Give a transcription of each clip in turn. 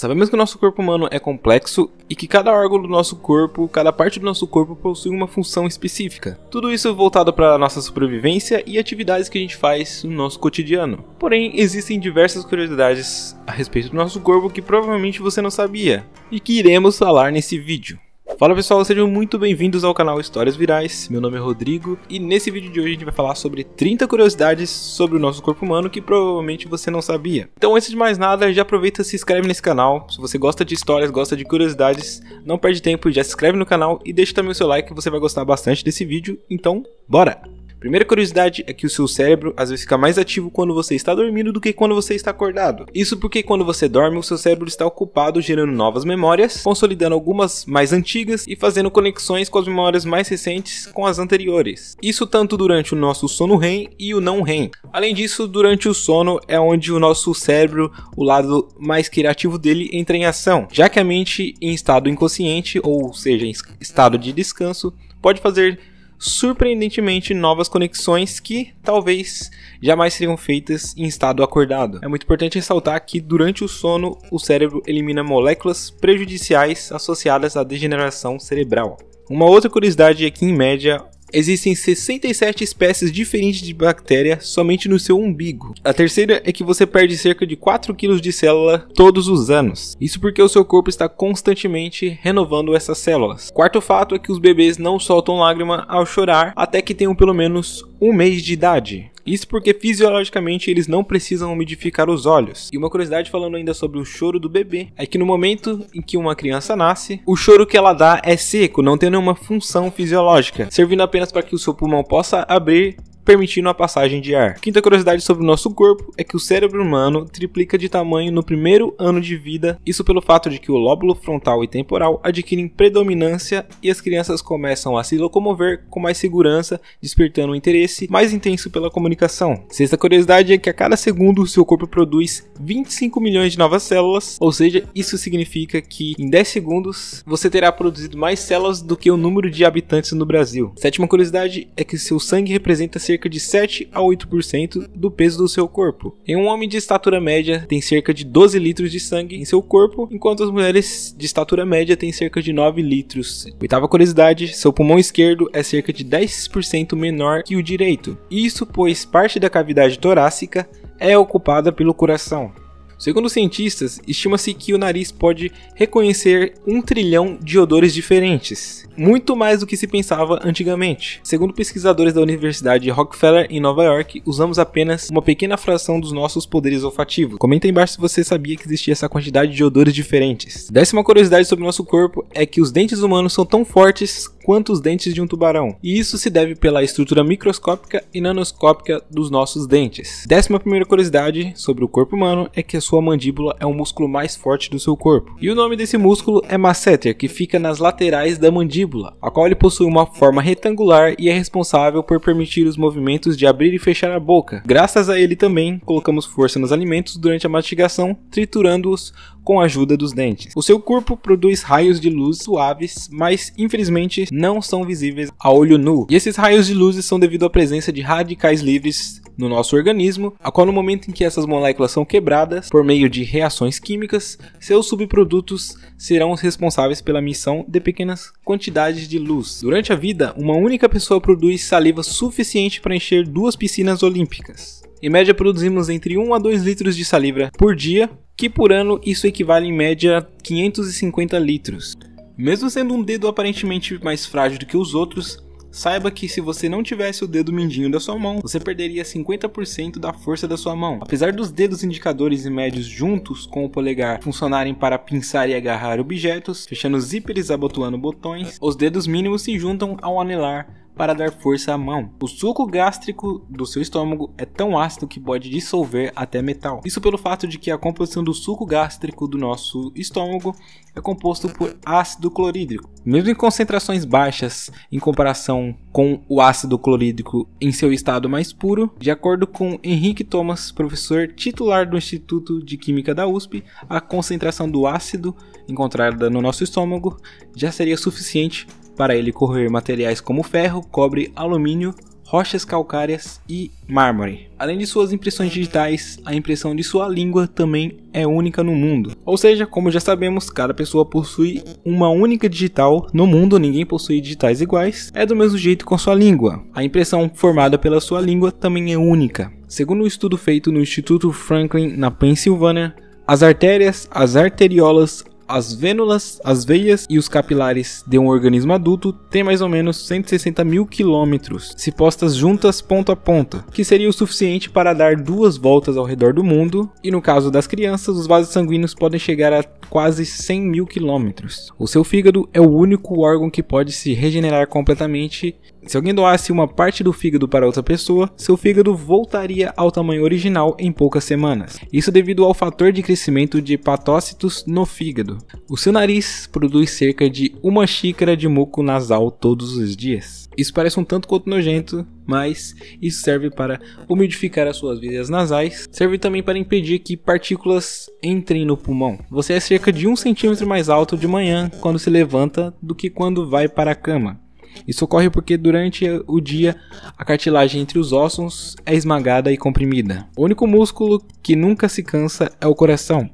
Sabemos que o nosso corpo humano é complexo e que cada órgão do nosso corpo, cada parte do nosso corpo possui uma função específica. Tudo isso voltado para a nossa sobrevivência e atividades que a gente faz no nosso cotidiano. Porém, existem diversas curiosidades a respeito do nosso corpo que provavelmente você não sabia e que iremos falar nesse vídeo. Fala pessoal, sejam muito bem-vindos ao canal Histórias Virais. Meu nome é Rodrigo e nesse vídeo de hoje a gente vai falar sobre 30 curiosidades sobre o nosso corpo humano que provavelmente você não sabia. Então, antes de mais nada, já aproveita e se inscreve nesse canal. Se você gosta de histórias, gosta de curiosidades, não perde tempo, já se inscreve no canal e deixa também o seu like, você vai gostar bastante desse vídeo. Então, bora! Primeira curiosidade é que o seu cérebro às vezes fica mais ativo quando você está dormindo do que quando você está acordado. Isso porque quando você dorme, o seu cérebro está ocupado gerando novas memórias, consolidando algumas mais antigas e fazendo conexões com as memórias mais recentes com as anteriores. Isso tanto durante o nosso sono REM e o não REM. Além disso, durante o sono é onde o nosso cérebro, o lado mais criativo dele, entra em ação, já que a mente em estado inconsciente, ou seja, em estado de descanso, pode fazer surpreendentemente novas conexões que talvez jamais seriam feitas em estado acordado. É muito importante ressaltar que durante o sono o cérebro elimina moléculas prejudiciais associadas à degeneração cerebral. Uma outra curiosidade é que, em média, existem 67 espécies diferentes de bactéria somente no seu umbigo. A terceira é que você perde cerca de 4 kg de célula todos os anos. Isso porque o seu corpo está constantemente renovando essas células. Quarto fato é que os bebês não soltam lágrima ao chorar até que tenham pelo menos um mês de idade. Isso porque fisiologicamente eles não precisam umidificar os olhos. E uma curiosidade falando ainda sobre o choro do bebê é que no momento em que uma criança nasce, o choro que ela dá é seco, não tem nenhuma função fisiológica, servindo apenas para que o seu pulmão possa abrir permitindo a passagem de ar. Quinta curiosidade sobre o nosso corpo é que o cérebro humano triplica de tamanho no primeiro ano de vida, isso pelo fato de que o lóbulo frontal e temporal adquirem predominância e as crianças começam a se locomover com mais segurança, despertando um interesse mais intenso pela comunicação. Sexta curiosidade é que a cada segundo o seu corpo produz 25 milhões de novas células, ou seja, isso significa que em 10 segundos você terá produzido mais células do que o número de habitantes no Brasil. Sétima curiosidade é que seu sangue representa cerca de 7 a 8% do peso do seu corpo. Em um homem de estatura média tem cerca de 12 litros de sangue em seu corpo, enquanto as mulheres de estatura média têm cerca de 9 litros. Oitava curiosidade, seu pulmão esquerdo é cerca de 10% menor que o direito. Isso pois parte da cavidade torácica é ocupada pelo coração. Segundo cientistas, estima-se que o nariz pode reconhecer um trilhão de odores diferentes, muito mais do que se pensava antigamente. Segundo pesquisadores da Universidade Rockefeller em Nova York, usamos apenas uma pequena fração dos nossos poderes olfativos. Comenta embaixo se você sabia que existia essa quantidade de odores diferentes. Décima curiosidade sobre o nosso corpo é que os dentes humanos são tão fortes quanto os dentes de um tubarão, e isso se deve pela estrutura microscópica e nanoscópica dos nossos dentes. Décima primeira curiosidade sobre o corpo humano é que a sua mandíbula é o músculo mais forte do seu corpo. E o nome desse músculo é masseter, que fica nas laterais da mandíbula, a qual ele possui uma forma retangular e é responsável por permitir os movimentos de abrir e fechar a boca. Graças a ele também, colocamos força nos alimentos durante a mastigação, triturando-os com a ajuda dos dentes. O seu corpo produz raios de luz suaves, mas infelizmente não são visíveis a olho nu. E esses raios de luz são devido à presença de radicais livres no nosso organismo, a qual no momento em que essas moléculas são quebradas por por meio de reações químicas, seus subprodutos serão os responsáveis pela emissão de pequenas quantidades de luz. Durante a vida, uma única pessoa produz saliva suficiente para encher duas piscinas olímpicas. Em média, produzimos entre 1 a 2 litros de saliva por dia, que por ano isso equivale em média a 550 litros. Mesmo sendo um dedo aparentemente mais frágil do que os outros, Saiba que se você não tivesse o dedo mindinho da sua mão, você perderia 50% da força da sua mão. Apesar dos dedos indicadores e médios juntos com o polegar funcionarem para pinçar e agarrar objetos, fechando zíperes abotoando botões, os dedos mínimos se juntam ao anelar para dar força à mão. O suco gástrico do seu estômago é tão ácido que pode dissolver até metal. Isso pelo fato de que a composição do suco gástrico do nosso estômago é composto por ácido clorídrico. Mesmo em concentrações baixas em comparação com o ácido clorídrico em seu estado mais puro, de acordo com Henrique Thomas, professor titular do Instituto de Química da USP, a concentração do ácido encontrada no nosso estômago já seria suficiente para ele correr materiais como ferro, cobre, alumínio, rochas calcárias e mármore. Além de suas impressões digitais, a impressão de sua língua também é única no mundo. Ou seja, como já sabemos, cada pessoa possui uma única digital no mundo, ninguém possui digitais iguais. É do mesmo jeito com sua língua. A impressão formada pela sua língua também é única. Segundo um estudo feito no Instituto Franklin na Pensilvânia, as artérias, as arteriolas, as vênulas, as veias e os capilares de um organismo adulto têm mais ou menos 160 mil quilômetros, se postas juntas ponta a ponta, que seria o suficiente para dar duas voltas ao redor do mundo, e no caso das crianças, os vasos sanguíneos podem chegar a quase 100 mil quilômetros. O seu fígado é o único órgão que pode se regenerar completamente se alguém doasse uma parte do fígado para outra pessoa, seu fígado voltaria ao tamanho original em poucas semanas. Isso devido ao fator de crescimento de hepatócitos no fígado. O seu nariz produz cerca de uma xícara de muco nasal todos os dias. Isso parece um tanto quanto nojento, mas isso serve para umidificar as suas veias nasais, serve também para impedir que partículas entrem no pulmão. Você é cerca de um centímetro mais alto de manhã quando se levanta do que quando vai para a cama. Isso ocorre porque durante o dia a cartilagem entre os ossos é esmagada e comprimida. O único músculo que nunca se cansa é o coração.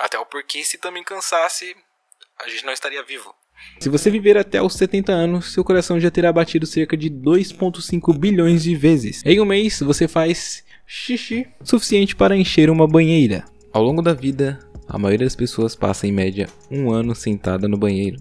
Até o porque se também cansasse, a gente não estaria vivo. Se você viver até os 70 anos, seu coração já terá batido cerca de 2,5 bilhões de vezes. Em um mês, você faz xixi suficiente para encher uma banheira. Ao longo da vida, a maioria das pessoas passa em média um ano sentada no banheiro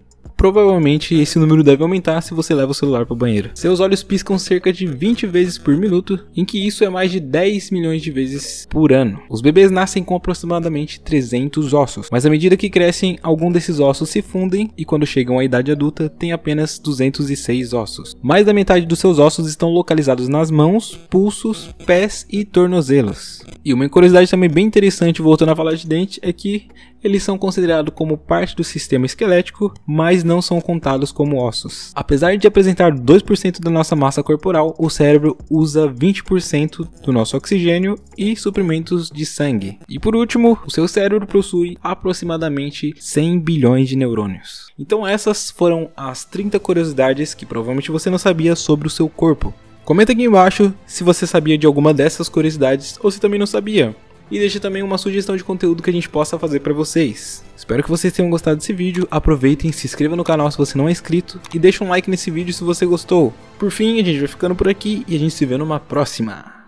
provavelmente esse número deve aumentar se você leva o celular para o banheiro. Seus olhos piscam cerca de 20 vezes por minuto, em que isso é mais de 10 milhões de vezes por ano. Os bebês nascem com aproximadamente 300 ossos, mas à medida que crescem, algum desses ossos se fundem e quando chegam à idade adulta, têm apenas 206 ossos. Mais da metade dos seus ossos estão localizados nas mãos, pulsos, pés e tornozelos. E uma curiosidade também bem interessante, voltando a falar de dente, é que eles são considerados como parte do sistema esquelético, mas não não são contados como ossos. Apesar de apresentar 2% da nossa massa corporal, o cérebro usa 20% do nosso oxigênio e suprimentos de sangue. E por último, o seu cérebro possui aproximadamente 100 bilhões de neurônios. Então essas foram as 30 curiosidades que provavelmente você não sabia sobre o seu corpo. Comenta aqui embaixo se você sabia de alguma dessas curiosidades ou se também não sabia e deixe também uma sugestão de conteúdo que a gente possa fazer para vocês. Espero que vocês tenham gostado desse vídeo, aproveitem, se inscreva no canal se você não é inscrito e deixe um like nesse vídeo se você gostou. Por fim, a gente vai ficando por aqui e a gente se vê numa próxima.